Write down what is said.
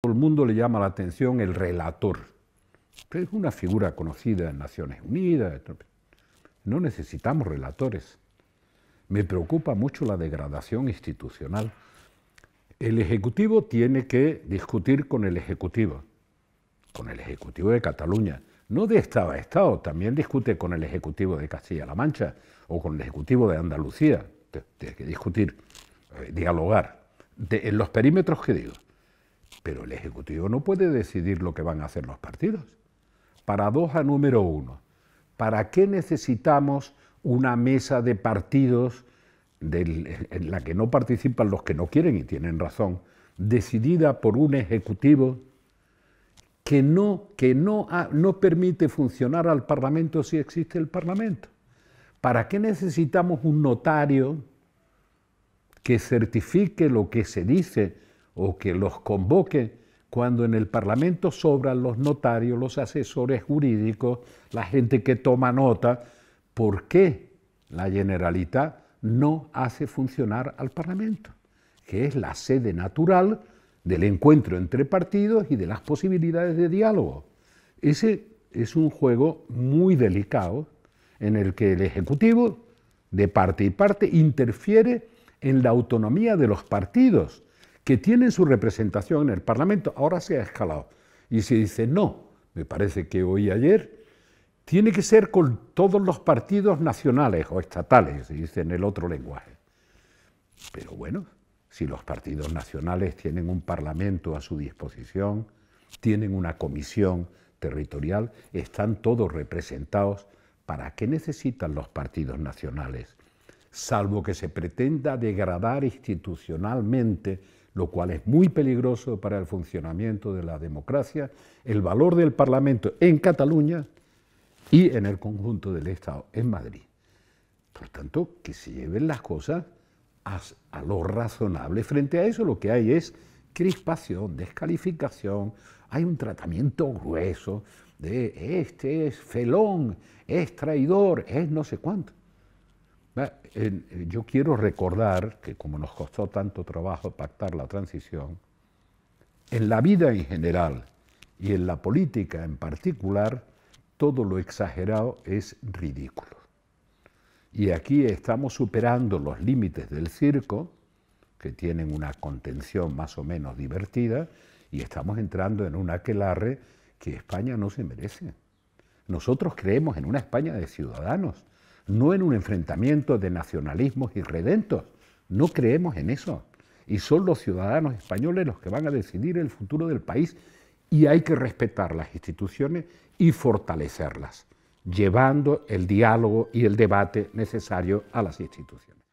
Todo el mundo le llama la atención el relator. Es una figura conocida en Naciones Unidas. No necesitamos relatores. Me preocupa mucho la degradación institucional. El Ejecutivo tiene que discutir con el Ejecutivo, con el Ejecutivo de Cataluña, no de Estado a Estado, también discute con el Ejecutivo de Castilla-La Mancha o con el Ejecutivo de Andalucía. Tiene que discutir, eh, dialogar, en los perímetros que digo. Pero el Ejecutivo no puede decidir lo que van a hacer los partidos. Paradoja número uno. ¿Para qué necesitamos una mesa de partidos en la que no participan los que no quieren y tienen razón, decidida por un Ejecutivo que no, que no, no permite funcionar al Parlamento si existe el Parlamento? ¿Para qué necesitamos un notario que certifique lo que se dice o que los convoque cuando en el Parlamento sobran los notarios, los asesores jurídicos, la gente que toma nota, ¿por qué la Generalitat no hace funcionar al Parlamento? Que es la sede natural del encuentro entre partidos y de las posibilidades de diálogo. Ese es un juego muy delicado en el que el Ejecutivo, de parte y parte, interfiere en la autonomía de los partidos que tienen su representación en el Parlamento, ahora se ha escalado. Y se dice, no, me parece que hoy ayer, tiene que ser con todos los partidos nacionales o estatales, se dice en el otro lenguaje. Pero bueno, si los partidos nacionales tienen un Parlamento a su disposición, tienen una comisión territorial, están todos representados, ¿para qué necesitan los partidos nacionales? Salvo que se pretenda degradar institucionalmente lo cual es muy peligroso para el funcionamiento de la democracia, el valor del Parlamento en Cataluña y en el conjunto del Estado en Madrid. Por tanto, que se lleven las cosas a, lo razonable. Frente a eso lo que hay es crispación, descalificación, hay un tratamiento grueso de este es felón, es traidor, es no sé cuánto. Eh, yo quiero recordar que como nos costó tanto trabajo pactar la transición, en la vida en general y en la política en particular, todo lo exagerado es ridículo. Y aquí estamos superando los límites del circo, que tienen una contención más o menos divertida, y estamos entrando en un aquelarre que España no se merece. Nosotros creemos en una España de ciudadanos, no en un enfrentamiento de nacionalismos irredentos. No creemos en eso. Y son los ciudadanos españoles los que van a decidir el futuro del país y hay que respetar las instituciones y fortalecerlas, llevando el diálogo y el debate necesario a las instituciones.